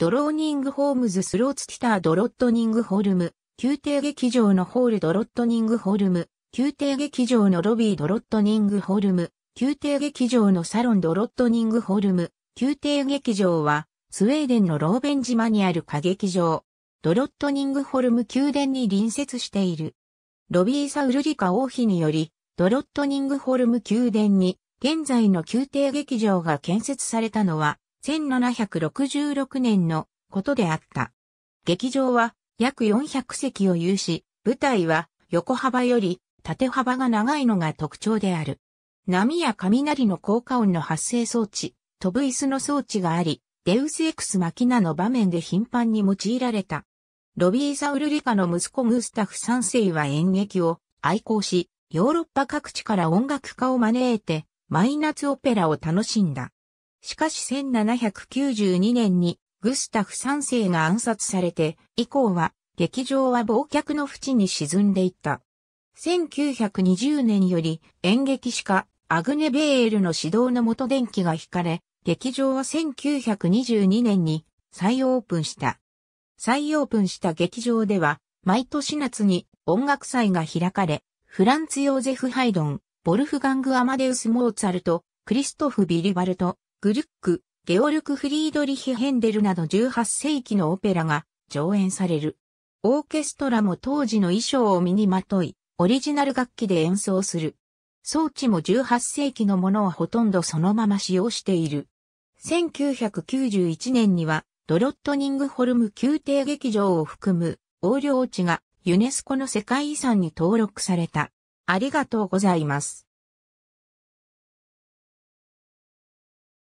ドローニングホームズスローツティタードロットニングホルム、宮廷劇場のホールドロットニングホルム、宮廷劇場のロビードロットニングホルム、宮廷劇場のサロンドロットニングホルム、宮廷劇場は、スウェーデンのローベン島にある歌劇場、ドロットニングホルム宮殿に隣接している。ロビーサ・ウルリカ王妃により、ドロットニングホルム宮殿に、現在の宮廷劇場が建設されたのは、1766年のことであった。劇場は約400席を有し、舞台は横幅より縦幅が長いのが特徴である。波や雷の効果音の発生装置、飛ぶ椅子の装置があり、デウスエクスマキナの場面で頻繁に用いられた。ロビーザ・ウルリカの息子グスタフ3世は演劇を愛好し、ヨーロッパ各地から音楽家を招いて、マイナツオペラを楽しんだ。しかし1792年にグスタフ3世が暗殺されて、以降は劇場は忘却の淵に沈んでいった。1920年より演劇史家アグネ・ベーエルの指導の下電気が引かれ、劇場は1922年に再オープンした。再オープンした劇場では、毎年夏に音楽祭が開かれ、フランツ・ヨーゼフ・ハイドン、ボルフガング・アマデウス・モーツァルト、クリストフ・ビリバルト、グルック、ゲオルク・フリードリヒ・ヘンデルなど18世紀のオペラが上演される。オーケストラも当時の衣装を身にまとい、オリジナル楽器で演奏する。装置も18世紀のものはほとんどそのまま使用している。1991年には、ドロットニングホルム宮廷劇場を含む、横領地がユネスコの世界遺産に登録された。ありがとうございます。